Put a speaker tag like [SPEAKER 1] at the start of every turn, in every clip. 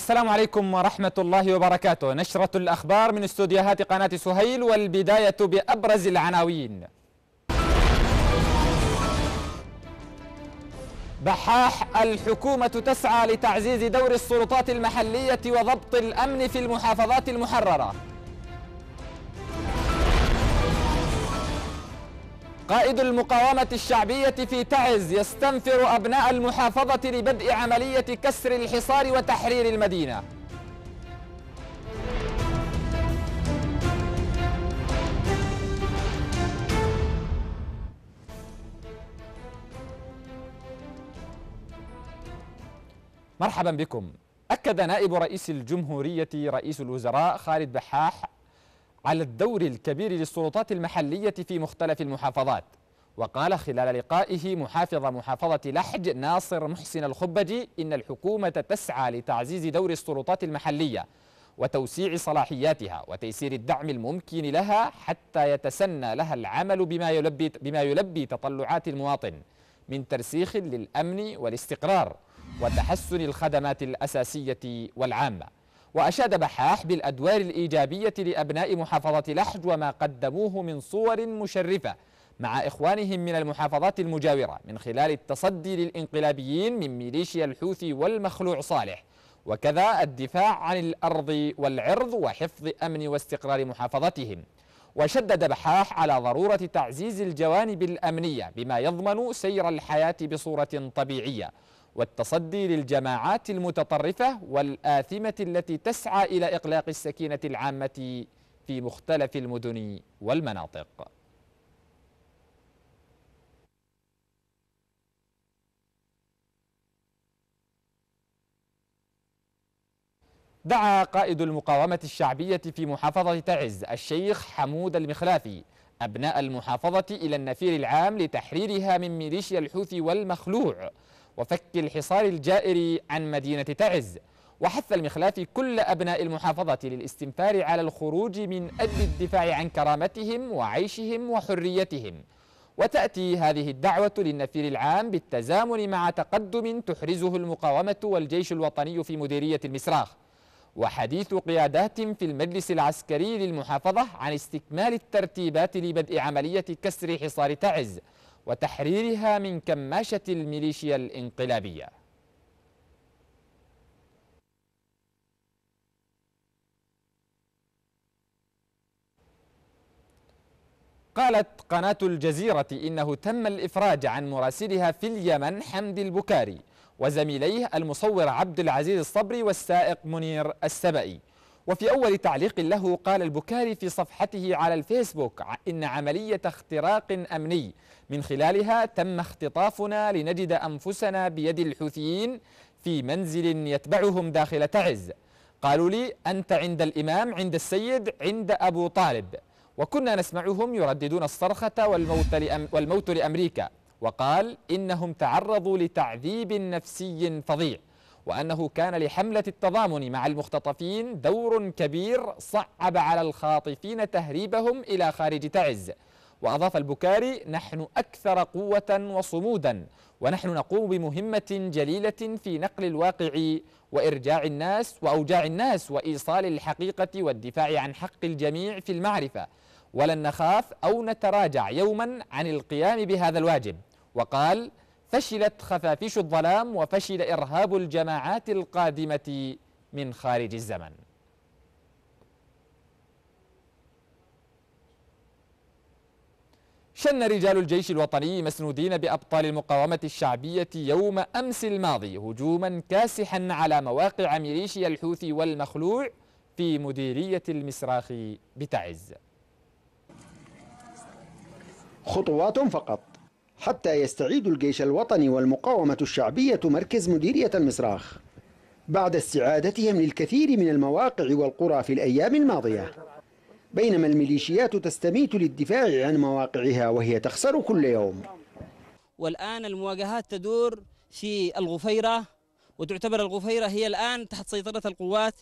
[SPEAKER 1] السلام عليكم ورحمة الله وبركاته نشرة الأخبار من استوديوهات قناة سهيل والبداية بأبرز العناوين بحاح الحكومة تسعى لتعزيز دور السلطات المحلية وضبط الأمن في المحافظات المحررة قائد المقاومة الشعبية في تعز يستنفر أبناء المحافظة لبدء عملية كسر الحصار وتحرير المدينة مرحبا بكم أكد نائب رئيس الجمهورية رئيس الوزراء خالد بحاح على الدور الكبير للسلطات المحلية في مختلف المحافظات وقال خلال لقائه محافظ محافظة لحج ناصر محسن الخبجي إن الحكومة تسعى لتعزيز دور السلطات المحلية وتوسيع صلاحياتها وتيسير الدعم الممكن لها حتى يتسنى لها العمل بما يلبي بما يلبي تطلعات المواطن من ترسيخ للامن والاستقرار وتحسن الخدمات الاساسيه والعامه وأشاد بحاح بالأدوار الإيجابية لأبناء محافظة لحج وما قدموه من صور مشرفة مع إخوانهم من المحافظات المجاورة من خلال التصدي للإنقلابيين من ميليشيا الحوثي والمخلوع صالح وكذا الدفاع عن الأرض والعرض وحفظ أمن واستقرار محافظتهم وشدد بحاح على ضرورة تعزيز الجوانب الأمنية بما يضمن سير الحياة بصورة طبيعية والتصدي للجماعات المتطرفة والآثمة التي تسعى إلى إقلاق السكينة العامة في مختلف المدن والمناطق دعا قائد المقاومة الشعبية في محافظة تعز الشيخ حمود المخلافي أبناء المحافظة إلى النفير العام لتحريرها من ميليشيا الحوثي والمخلوع وفك الحصار الجائر عن مدينة تعز وحث المخلافي كل أبناء المحافظة للاستنفار على الخروج من أجل الدفاع عن كرامتهم وعيشهم وحريتهم وتأتي هذه الدعوة للنفير العام بالتزامن مع تقدم تحرزه المقاومة والجيش الوطني في مديرية المسراخ وحديث قيادات في المجلس العسكري للمحافظة عن استكمال الترتيبات لبدء عملية كسر حصار تعز وتحريرها من كماشة الميليشيا الانقلابية قالت قناة الجزيرة إنه تم الإفراج عن مراسلها في اليمن حمدي البكاري وزميليه المصور عبد العزيز الصبري والسائق منير السبئي وفي أول تعليق له قال البكاري في صفحته على الفيسبوك إن عملية اختراق أمني من خلالها تم اختطافنا لنجد أنفسنا بيد الحوثيين في منزل يتبعهم داخل تعز قالوا لي أنت عند الإمام عند السيد عند أبو طالب وكنا نسمعهم يرددون الصرخة والموت, لأم والموت لأمريكا وقال إنهم تعرضوا لتعذيب نفسي فظيع وأنه كان لحملة التضامن مع المختطفين دور كبير صعب على الخاطفين تهريبهم إلى خارج تعز وأضاف البكاري نحن أكثر قوة وصمودا ونحن نقوم بمهمة جليلة في نقل الواقع وإرجاع الناس وأوجاع الناس وإيصال الحقيقة والدفاع عن حق الجميع في المعرفة ولن نخاف أو نتراجع يوما عن القيام بهذا الواجب وقال فشلت خفافيش الظلام وفشل إرهاب الجماعات القادمة من خارج الزمن شن رجال الجيش الوطني مسنودين بأبطال المقاومة الشعبية يوم أمس الماضي هجوما كاسحا على مواقع ميليشيا الحوثي والمخلوع في مديرية المسراخ بتعز
[SPEAKER 2] خطوات فقط حتى يستعيد الجيش الوطني والمقاومة الشعبية مركز مديرية المسراخ بعد استعادتهم للكثير من المواقع والقرى في الأيام الماضية بينما الميليشيات تستميت للدفاع عن مواقعها وهي تخسر كل يوم
[SPEAKER 3] والآن المواجهات تدور في الغفيرة وتعتبر الغفيرة هي الآن تحت سيطرة القوات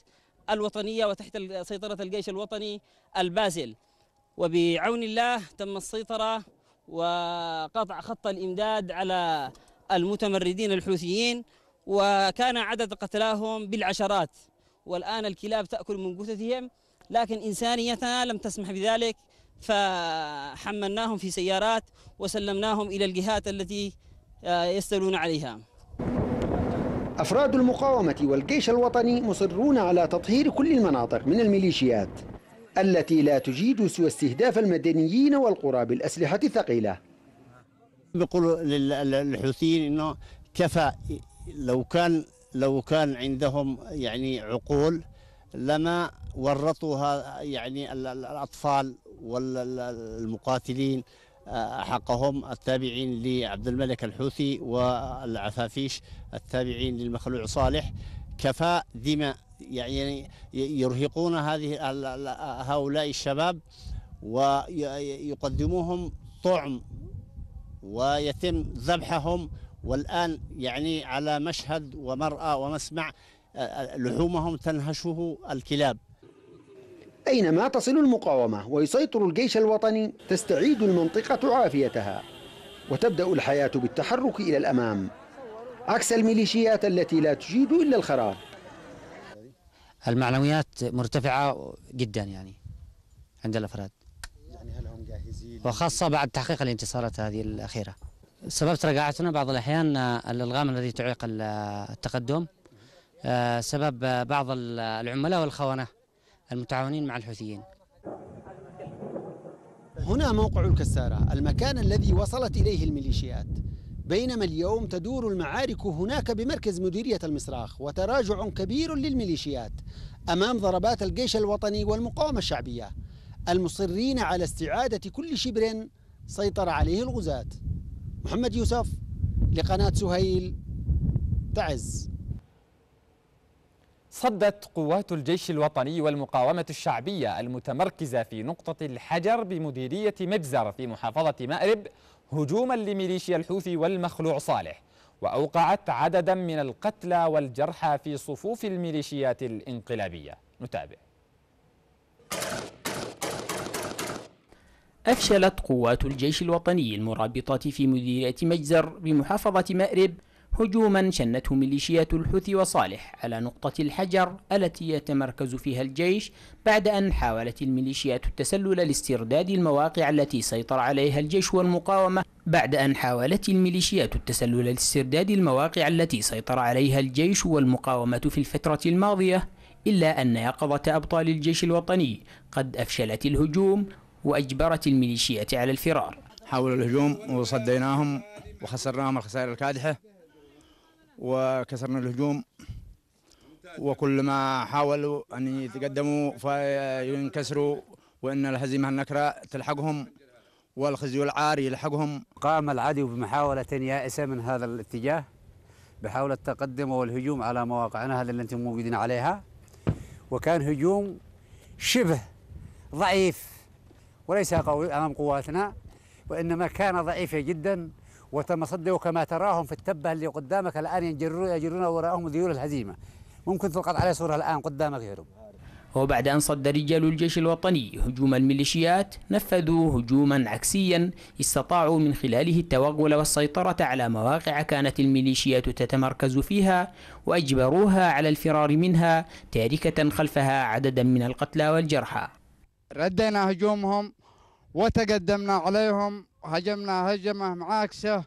[SPEAKER 3] الوطنية وتحت سيطرة الجيش الوطني البازل وبعون الله تم السيطرة وقطع خط الإمداد على المتمردين الحوثيين وكان عدد قتلاهم بالعشرات والآن الكلاب تأكل من جثثهم لكن إنسانيتنا لم تسمح بذلك فحملناهم في سيارات وسلمناهم إلى الجهات التي آه، يستولون عليها
[SPEAKER 2] أفراد المقاومة والجيش الوطني مصرون على تطهير كل المناطق من الميليشيات التي لا تجيد سوى استهداف المدنيين والقرى بالأسلحة الثقيلة بيقولوا للحوثيين انه كفى لو كان لو كان عندهم يعني عقول لما ورطوا يعني الأطفال والمقاتلين آه، حقهم التابعين لعبد الملك الحوثي والعفافيش التابعين للمخلوع صالح كفاء دماء يعني يرهقون هذه هؤلاء الشباب ويقدموهم طعم ويتم ذبحهم والآن يعني على مشهد ومرأة ومسمع آه، آه، لحومهم تنهشه الكلاب أينما تصل المقاومة ويسيطر الجيش الوطني تستعيد المنطقة عافيتها وتبدأ الحياة بالتحرك إلى الأمام عكس الميليشيات التي لا تجيد إلا الخراب المعنويات
[SPEAKER 3] مرتفعة جدا يعني عند الأفراد
[SPEAKER 2] يعني هل هم جاهزين وخاصة
[SPEAKER 3] بعد تحقيق الانتصارات هذه الأخيرة سبب تراجعتنا بعض الأحيان آه، الإلغام الذي تعيق آه، التقدم آه، سبب بعض العملاء والخونة المتعاونين مع الحوثيين هنا موقع
[SPEAKER 2] الكسارة المكان الذي وصلت إليه الميليشيات بينما اليوم تدور المعارك هناك بمركز مديرية المصراخ وتراجع كبير للميليشيات أمام ضربات الجيش الوطني والمقاومة الشعبية المصرين على استعادة كل شبر سيطر عليه الغزاة محمد يوسف لقناة سهيل
[SPEAKER 1] تعز صدت قوات الجيش الوطني والمقاومة الشعبية المتمركزة في نقطة الحجر بمديرية مجزر في محافظة مأرب هجوما لميليشيا الحوثي والمخلوع صالح وأوقعت عددا من القتلى والجرحى في صفوف الميليشيات الانقلابية نتابع
[SPEAKER 3] أفشلت قوات الجيش الوطني المرابطة في مديرية مجزر بمحافظة مأرب هجوما شنته ميليشيات الحوثي وصالح على نقطة الحجر التي يتمركز فيها الجيش بعد أن حاولت الميليشيات التسلل لاسترداد المواقع التي سيطر عليها الجيش والمقاومة بعد أن حاولت الميليشيات التسلل لاسترداد المواقع التي سيطر عليها الجيش والمقاومة في الفترة الماضية إلا أن يقظة أبطال الجيش الوطني قد أفشلت الهجوم وأجبرت الميليشيات على الفرار حاولوا الهجوم وصديناهم وخسرناهم الخسائر الكادحة
[SPEAKER 2] وكسرنا الهجوم وكل ما حاولوا أن يتقدموا فينكسروا وإن الهزيمة النكرة تلحقهم والخزي العار يلحقهم قام العدو بمحاولة يائسة من هذا الاتجاه بحاول التقدم والهجوم على مواقعنا هذه اللي انتم موجودين عليها وكان هجوم شبه ضعيف وليس قوي امام قواتنا وانما كان ضعيفه جدا وتم صده كما تراهم في التبة اللي قدامك الآن يجرون وراءهم ذيول الهزيمة ممكن تلقط عليه صورة الآن قدامك يهرب
[SPEAKER 3] وبعد أن صد رجال الجيش الوطني هجوم الميليشيات نفذوا هجوما عكسيا استطاعوا من خلاله التوغل والسيطرة على مواقع كانت الميليشيات تتمركز فيها وأجبروها على الفرار منها تاركة خلفها عددا من القتلى والجرحى
[SPEAKER 2] ردينا هجومهم وتقدمنا عليهم هجمنا هجمة معاكسة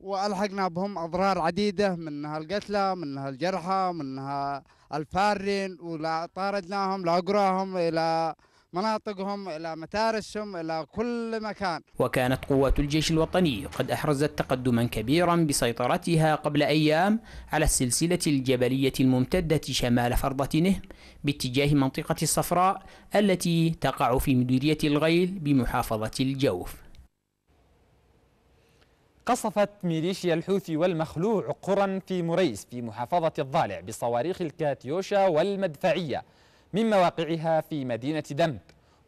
[SPEAKER 2] والحقنا بهم اضرار عديده منها القتلى منها الجرحى منها الفارين ولا طاردناهم لا قراهم الى مناطقهم إلى متارسهم إلى كل مكان
[SPEAKER 3] وكانت قوات الجيش الوطني قد أحرزت تقدما كبيرا بسيطرتها قبل أيام على السلسلة الجبلية الممتدة شمال فرضة نهم باتجاه منطقة الصفراء التي تقع في مديرية الغيل بمحافظة الجوف
[SPEAKER 1] قصفت ميليشيا الحوثي والمخلوع قرى في مريس في محافظة الضالع بصواريخ الكاتيوشا والمدفعية من مواقعها في مدينة دمب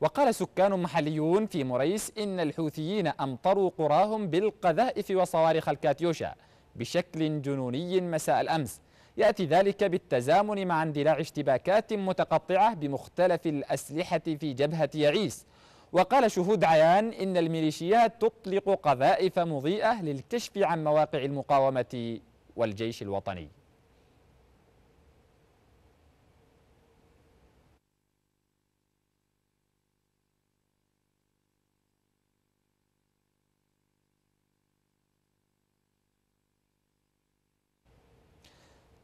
[SPEAKER 1] وقال سكان محليون في مريس إن الحوثيين أمطروا قراهم بالقذائف وصواريخ الكاتيوشا بشكل جنوني مساء الأمس يأتي ذلك بالتزامن مع اندلاع اشتباكات متقطعة بمختلف الأسلحة في جبهة يعيس وقال شهود عيان إن الميليشيات تطلق قذائف مضيئة للكشف عن مواقع المقاومة والجيش الوطني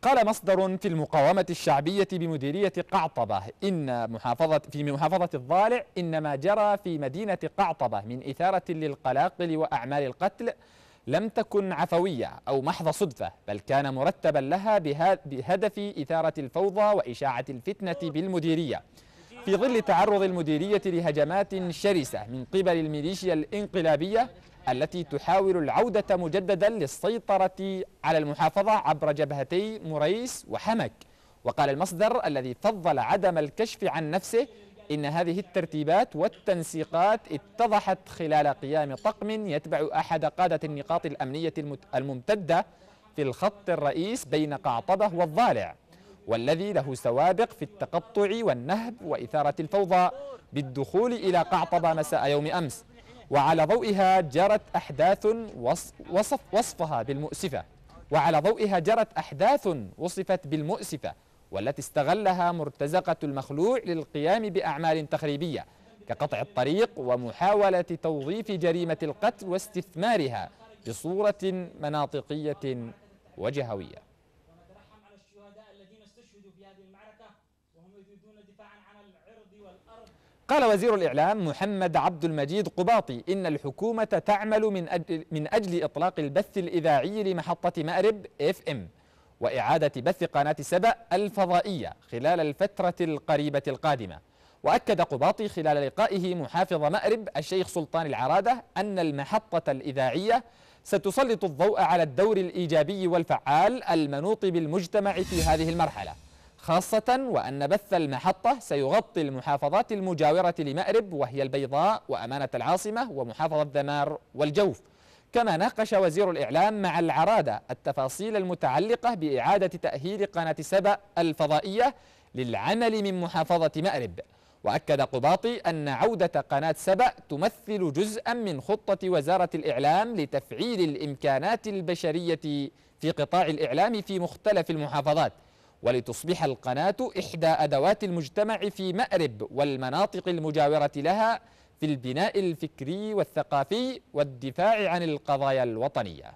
[SPEAKER 1] قال مصدر في المقاومة الشعبية بمديرية قعطبة إن محافظة في محافظة الضالع إن ما جرى في مدينة قعطبة من إثارة للقلاقل وأعمال القتل لم تكن عفوية أو محض صدفة بل كان مرتبا لها بهدف إثارة الفوضى وإشاعة الفتنة بالمديرية في ظل تعرض المديرية لهجمات شرسة من قبل الميليشيا الإنقلابية التي تحاول العودة مجددا للسيطرة على المحافظة عبر جبهتي مريس وحمك وقال المصدر الذي فضل عدم الكشف عن نفسه إن هذه الترتيبات والتنسيقات اتضحت خلال قيام طقم يتبع أحد قادة النقاط الأمنية الممتدة في الخط الرئيس بين قعطبة والضالع والذي له سوابق في التقطع والنهب وإثارة الفوضى بالدخول إلى قعطبة مساء يوم أمس وعلى ضوئها جرت أحداث وصف وصفها بالمؤسفة وعلى ضوئها جرت أحداث وصفت بالمؤسفة والتي استغلها مرتزقة المخلوع للقيام بأعمال تخريبية كقطع الطريق ومحاولة توظيف جريمة القتل واستثمارها بصورة مناطقية وجهوية قال وزير الإعلام محمد عبد المجيد قباطي إن الحكومة تعمل من أجل, من أجل إطلاق البث الإذاعي لمحطة مأرب اف ام وإعادة بث قناة سبأ الفضائية خلال الفترة القريبة القادمة وأكد قباطي خلال لقائه محافظ مأرب الشيخ سلطان العرادة أن المحطة الإذاعية ستسلط الضوء على الدور الإيجابي والفعال المنوط بالمجتمع في هذه المرحلة خاصة وأن بث المحطة سيغطي المحافظات المجاورة لمأرب وهي البيضاء وأمانة العاصمة ومحافظة دمار والجوف كما ناقش وزير الإعلام مع العرادة التفاصيل المتعلقة بإعادة تأهيل قناة سبأ الفضائية للعمل من محافظة مأرب وأكد قباطي أن عودة قناة سبأ تمثل جزءا من خطة وزارة الإعلام لتفعيل الإمكانات البشرية في قطاع الإعلام في مختلف المحافظات ولتصبح القناة إحدى أدوات المجتمع في مأرب والمناطق المجاورة لها في البناء الفكري والثقافي والدفاع عن القضايا الوطنية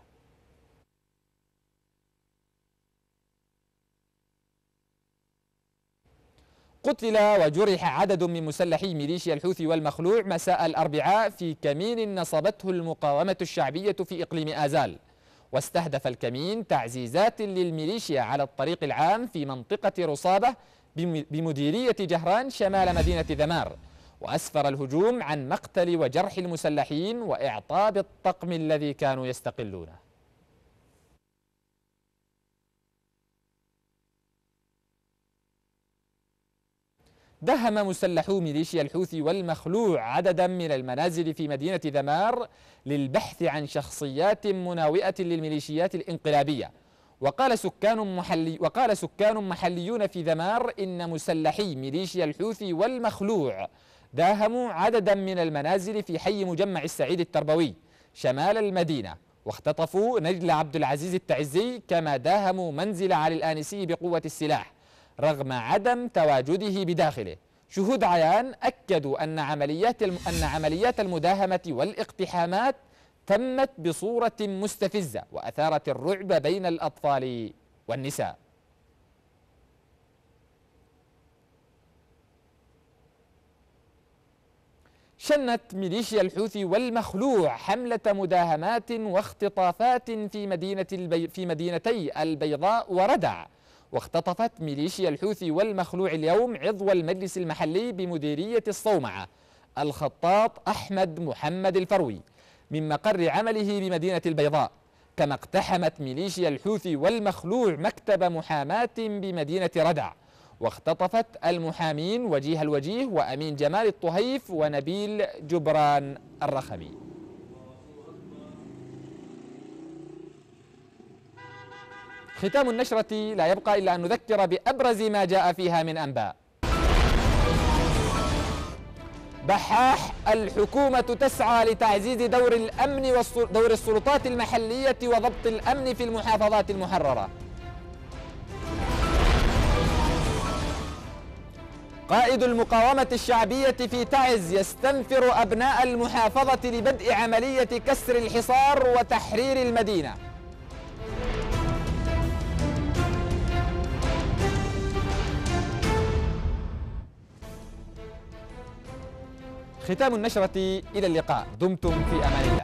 [SPEAKER 1] قتل وجرح عدد من مسلحي ميليشيا الحوثي والمخلوع مساء الأربعاء في كمين نصبته المقاومة الشعبية في إقليم آزال واستهدف الكمين تعزيزات للميليشيا على الطريق العام في منطقة رصابة بمديرية جهران شمال مدينة ذمار وأسفر الهجوم عن مقتل وجرح المسلحين وإعطاب الطقم الذي كانوا يستقلونه دهم مسلحو ميليشيا الحوثي والمخلوع عددا من المنازل في مدينة ذمار للبحث عن شخصيات مناوئة للميليشيات الانقلابية وقال سكان محلي وقال سكان محليون في ذمار إن مسلحي ميليشيا الحوثي والمخلوع داهموا عددا من المنازل في حي مجمع السعيد التربوي شمال المدينة واختطفوا نجل عبد العزيز التعزي كما داهموا منزل علي الآنسي بقوة السلاح رغم عدم تواجده بداخله شهود عيان أكدوا أن عمليات الم... أن عمليات المداهمة والاقتحامات تمت بصورة مستفزة وأثارت الرعب بين الأطفال والنساء شنت ميليشيا الحوثي والمخلوع حملة مداهمات واختطافات في مدينة البي... في مدينتي البيضاء وردع واختطفت ميليشيا الحوثي والمخلوع اليوم عضو المجلس المحلي بمديرية الصومعة الخطاط أحمد محمد الفروي من مقر عمله بمدينة البيضاء كما اقتحمت ميليشيا الحوثي والمخلوع مكتب محاماة بمدينة ردع واختطفت المحامين وجيه الوجيه وأمين جمال الطهيف ونبيل جبران الرخمي ختام النشرة لا يبقى إلا أن نذكر بأبرز ما جاء فيها من أنباء بحاح الحكومة تسعى لتعزيز دور الأمن ودور السلطات المحلية وضبط الأمن في المحافظات المحررة قائد المقاومة الشعبية في تعز يستنفر أبناء المحافظة لبدء عملية كسر الحصار وتحرير المدينة ختام النشرة إلى اللقاء دمتم في أمان الله